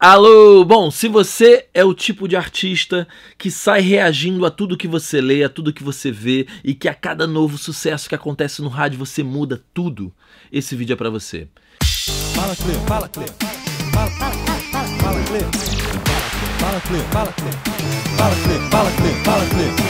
Alô! Bom, se você é o tipo de artista que sai reagindo a tudo que você lê, a tudo que você vê e que a cada novo sucesso que acontece no rádio você muda tudo, esse vídeo é para você. Fala, Cleo, fala, Cleo. Fala, fala, Cleo. Fala, Cleo, fala, Cleo. Fala, Cleo, fala, Cleo. Fala, Cleo, fala, Cleo.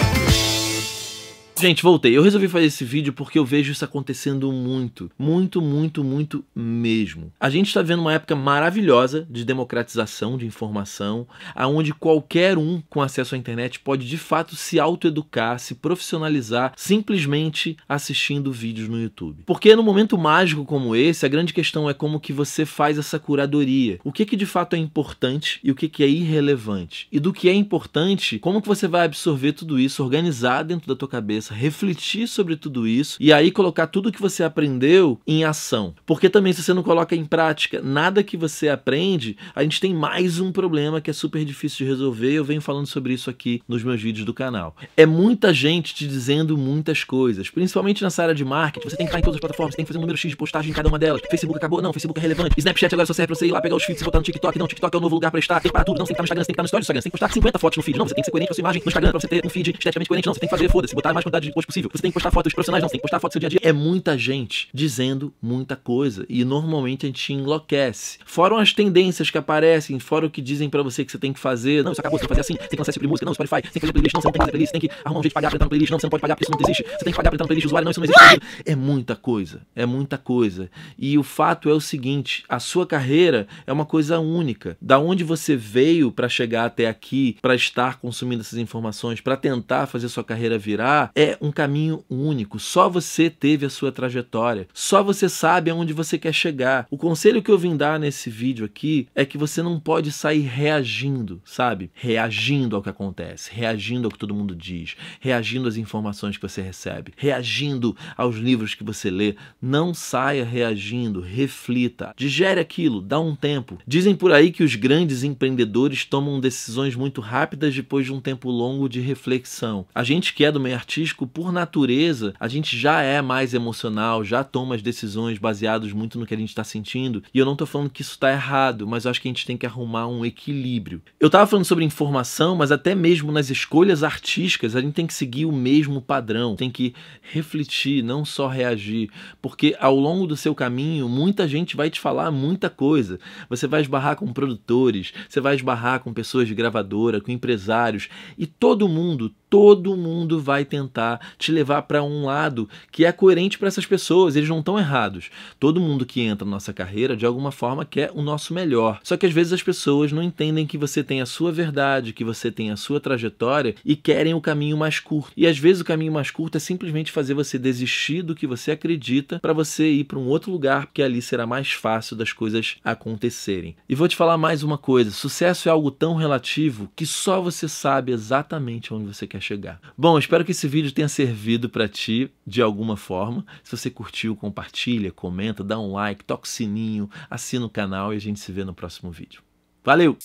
Gente, voltei. Eu resolvi fazer esse vídeo porque eu vejo isso acontecendo muito. Muito, muito, muito mesmo. A gente está vendo uma época maravilhosa de democratização de informação, aonde qualquer um com acesso à internet pode de fato se autoeducar, se profissionalizar, simplesmente assistindo vídeos no YouTube. Porque num momento mágico como esse, a grande questão é como que você faz essa curadoria. O que que de fato é importante e o que que é irrelevante? E do que é importante, como que você vai absorver tudo isso, organizar dentro da tua cabeça cabeça, refletir sobre tudo isso e aí colocar tudo que você aprendeu em ação. Porque também, se você não coloca em prática nada que você aprende, a gente tem mais um problema que é super difícil de resolver. Eu venho falando sobre isso aqui nos meus vídeos do canal. É muita gente te dizendo muitas coisas, principalmente nessa área de marketing. Você tem que estar em todas as plataformas, tem que fazer um número X de postagem em cada uma delas. Facebook acabou, não, Facebook é relevante. Snapchat agora só serve pra você ir lá pegar os feeds e botar no TikTok. Não, TikTok é o novo lugar pra estar. Tem que parar tudo, não, você tem que estar no Instagram, você tem que estar no stories Instagram, você tem que postar 50 fotos no feed. Não, você tem que ser coerente com a sua imagem no Instagram pra você ter um feed esteticamente coerente. Não, você tem que fazer, foda-se, botar mais quantidade de post possível. Você tem que postar fotos profissionais, não, você tem que postar fotos do seu dia a dia. É muita gente dizendo muita coisa e normalmente a gente enlouquece. Foram as tendências que aparecem, fora o que dizem para você que você tem que fazer. Não, isso acabou, você tem que fazer assim, você tem que lançar esse tipo música, não, Spotify, você tem que fazer playlist, não, você não tem que fazer playlist, você tem que arrumar um jeito de pagar pra entrar na playlist, não, você não pode pagar porque isso não existe, você tem que pagar pra entrar na playlist do usuário, não, isso não existe. É muita coisa, é muita coisa. E o fato é o seguinte, a sua carreira é uma coisa única. Da onde você veio para chegar até aqui, para estar consumindo essas informações, para tentar fazer sua carreira virar, é é um caminho único, só você teve a sua trajetória, só você sabe aonde você quer chegar. O conselho que eu vim dar nesse vídeo aqui é que você não pode sair reagindo, sabe? Reagindo ao que acontece, reagindo ao que todo mundo diz, reagindo às informações que você recebe, reagindo aos livros que você lê. Não saia reagindo, reflita, digere aquilo, dá um tempo. Dizem por aí que os grandes empreendedores tomam decisões muito rápidas depois de um tempo longo de reflexão. A gente que é do meio artístico político, por natureza, a gente já é mais emocional, já toma as decisões baseadas muito no que a gente está sentindo. E eu não estou falando que isso está errado, mas eu acho que a gente tem que arrumar um equilíbrio. Eu estava falando sobre informação, mas até mesmo nas escolhas artísticas, a gente tem que seguir o mesmo padrão, tem que refletir, não só reagir, porque ao longo do seu caminho, muita gente vai te falar muita coisa. Você vai esbarrar com produtores, você vai esbarrar com pessoas de gravadora, com empresários, e todo mundo todo mundo vai tentar te levar para um lado que é coerente para essas pessoas, eles não estão errados. Todo mundo que entra na nossa carreira, de alguma forma, quer o nosso melhor. Só que às vezes as pessoas não entendem que você tem a sua verdade, que você tem a sua trajetória e querem o caminho mais curto. E às vezes o caminho mais curto é simplesmente fazer você desistir do que você acredita para você ir para um outro lugar, porque ali será mais fácil das coisas acontecerem. E vou te falar mais uma coisa: sucesso é algo tão relativo que só você sabe exatamente onde você quer quer chegar. Bom, espero que esse vídeo tenha servido para ti de alguma forma. Se você curtiu, compartilha, comenta, dá um like, toca o sininho, assina o canal e a gente se vê no próximo vídeo. Valeu!